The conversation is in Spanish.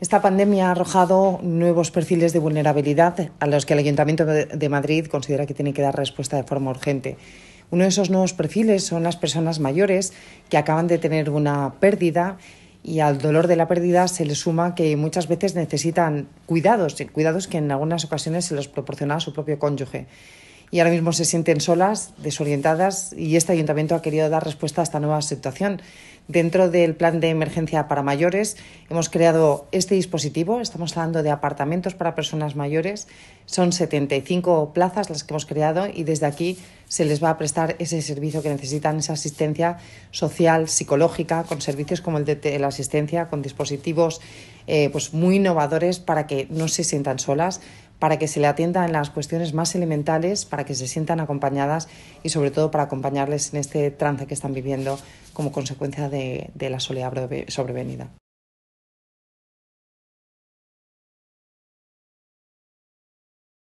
Esta pandemia ha arrojado nuevos perfiles de vulnerabilidad a los que el Ayuntamiento de Madrid considera que tiene que dar respuesta de forma urgente. Uno de esos nuevos perfiles son las personas mayores que acaban de tener una pérdida y al dolor de la pérdida se le suma que muchas veces necesitan cuidados, cuidados que en algunas ocasiones se los proporciona a su propio cónyuge y ahora mismo se sienten solas, desorientadas y este ayuntamiento ha querido dar respuesta a esta nueva situación. Dentro del plan de emergencia para mayores hemos creado este dispositivo, estamos hablando de apartamentos para personas mayores, son 75 plazas las que hemos creado y desde aquí se les va a prestar ese servicio que necesitan, esa asistencia social, psicológica, con servicios como el de la asistencia, con dispositivos eh, pues muy innovadores para que no se sientan solas, para que se le atienda en las cuestiones más elementales, para que se sientan acompañadas y sobre todo para acompañarles en este trance que están viviendo como consecuencia de la soledad sobrevenida.